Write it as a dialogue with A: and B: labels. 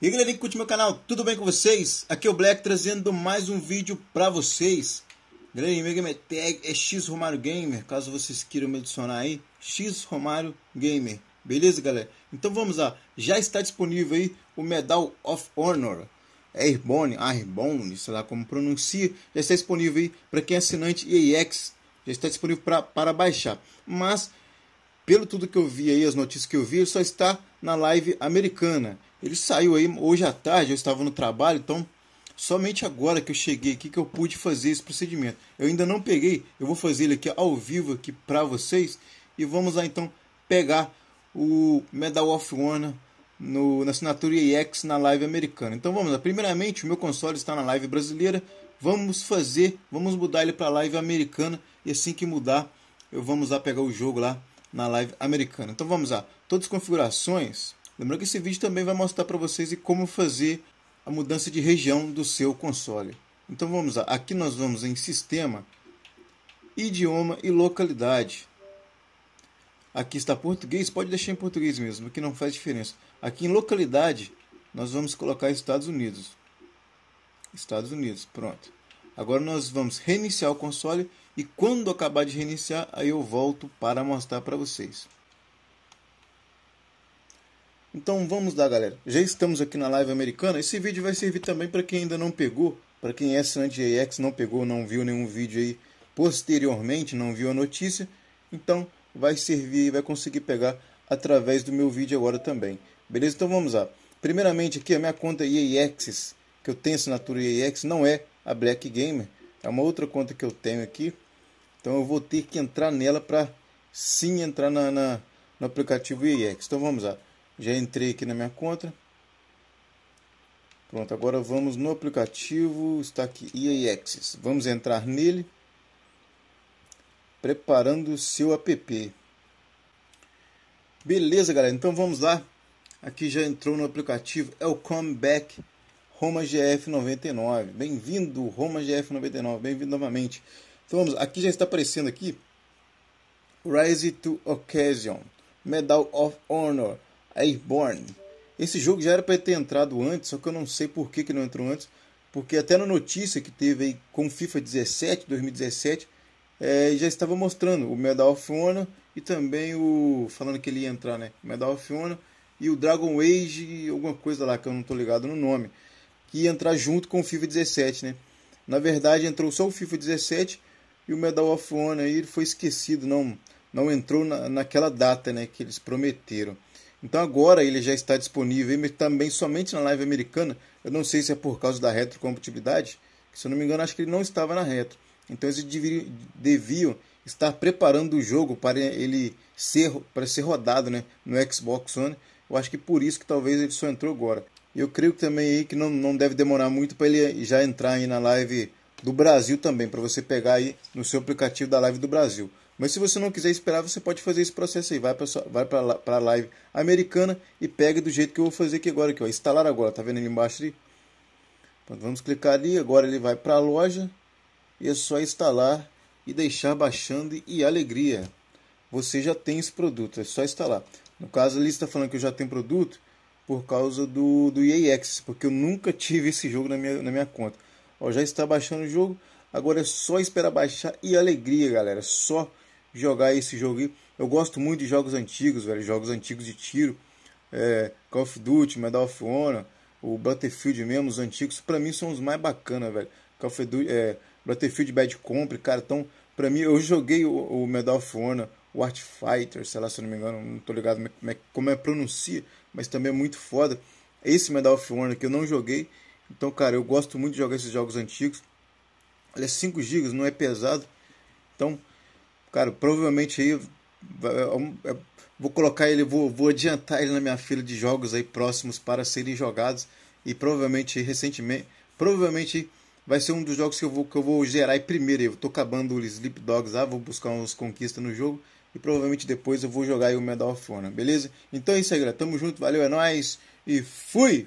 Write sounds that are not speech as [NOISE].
A: E aí galera, que curte meu canal, tudo bem com vocês? Aqui é o Black trazendo mais um vídeo pra vocês Galera, meu tag é X Romário Gamer, caso vocês queiram me adicionar aí X Romário Gamer, beleza galera? Então vamos lá, já está disponível aí o Medal of Honor Airbone, Airbone, sei lá como pronuncia Já está disponível aí para quem é assinante EAX Já está disponível para baixar Mas pelo tudo que eu vi aí, as notícias que eu vi, ele só está na live americana. Ele saiu aí hoje à tarde, eu estava no trabalho, então somente agora que eu cheguei aqui que eu pude fazer esse procedimento. Eu ainda não peguei, eu vou fazer ele aqui ao vivo aqui para vocês e vamos lá então pegar o Medal of Honor no, na assinatura EX na live americana. Então vamos lá. Primeiramente, o meu console está na live brasileira. Vamos fazer, vamos mudar ele para a live americana e assim que mudar, eu vamos lá pegar o jogo lá na live americana. Então vamos lá, todas as configurações. Lembrando que esse vídeo também vai mostrar para vocês como fazer a mudança de região do seu console. Então vamos lá, aqui nós vamos em Sistema, Idioma e Localidade. Aqui está português, pode deixar em português mesmo, que não faz diferença. Aqui em Localidade, nós vamos colocar Estados Unidos. Estados Unidos, pronto. Agora nós vamos reiniciar o console e quando acabar de reiniciar, aí eu volto para mostrar para vocês. Então vamos lá, galera. Já estamos aqui na live americana. Esse vídeo vai servir também para quem ainda não pegou, para quem é assinante AX, não pegou, não viu nenhum vídeo aí posteriormente, não viu a notícia. Então vai servir e vai conseguir pegar através do meu vídeo agora também. Beleza? Então vamos lá. Primeiramente aqui a minha conta EAX, que eu tenho assinatura EAX, não é a Black Gamer. É uma outra conta que eu tenho aqui. Então eu vou ter que entrar nela para sim entrar na, na, no aplicativo IEX. Então vamos lá. Já entrei aqui na minha conta. Pronto, agora vamos no aplicativo, está aqui IAX. Vamos entrar nele, preparando o seu app. Beleza, galera, então vamos lá. Aqui já entrou no aplicativo, é o Comeback Roma GF99. Bem-vindo, Roma GF99, bem-vindo novamente. Então vamos, aqui já está aparecendo aqui Rise to Occasion, Medal of Honor, Airborne. Esse jogo já era para ter entrado antes, só que eu não sei por que, que não entrou antes, porque até na notícia que teve aí com FIFA 17, 2017, é, já estava mostrando o Medal of Honor e também o. falando que ele ia entrar, né? Medal of Honor e o Dragon Age, alguma coisa lá que eu não tô ligado no nome, que ia entrar junto com o FIFA 17, né? Na verdade, entrou só o FIFA 17 e o Medal of Honor aí foi esquecido, não, não entrou na, naquela data né, que eles prometeram. Então agora ele já está disponível mas também somente na live americana. Eu não sei se é por causa da retrocompatibilidade, que, se eu não me engano, acho que ele não estava na retro. Então eles deviam, deviam estar preparando o jogo para ele ser, para ser rodado né, no Xbox One. Eu acho que por isso que talvez ele só entrou agora. Eu creio também aí que não, não deve demorar muito para ele já entrar aí na live do Brasil também, para você pegar aí no seu aplicativo da Live do Brasil. Mas se você não quiser esperar, você pode fazer esse processo aí. Vai para a live americana e pega do jeito que eu vou fazer aqui agora. Aqui, ó, é instalar agora, tá vendo ali embaixo ali? Pronto, vamos clicar ali, agora ele vai para a loja. E é só instalar e deixar baixando e alegria. Você já tem esse produto, é só instalar. No caso ali está falando que eu já tenho produto por causa do, do EA Access, porque eu nunca [LAUGHS] tive esse jogo na minha, na minha conta. Ó, já está baixando o jogo. Agora é só esperar baixar e alegria, galera. Só jogar esse jogo Eu gosto muito de jogos antigos, velho. Jogos antigos de tiro. É, Call of Duty, Medal of Honor, o Battlefield mesmo, os antigos. Pra mim são os mais bacanas, velho. Call of Duty, é, Battlefield Bad Company, cara. Então, pra mim, eu joguei o, o Medal of Honor, o Art Fighter, sei lá se eu não me engano. Não tô ligado como é, como é, é pronuncia, mas também é muito foda. Esse Medal of Honor que eu não joguei então, cara, eu gosto muito de jogar esses jogos antigos. Ele é 5 GB, não é pesado. Então, cara, provavelmente aí é, é, vou colocar ele, vou, vou adiantar ele na minha fila de jogos aí próximos para serem jogados e provavelmente recentemente, provavelmente vai ser um dos jogos que eu vou que eu vou gerar aí primeiro eu tô acabando o Sleep Dogs lá, vou buscar uns conquistas no jogo e provavelmente depois eu vou jogar o Medal of Honor, beleza? Então é isso aí, galera. Tamo junto, valeu, é nóis e fui!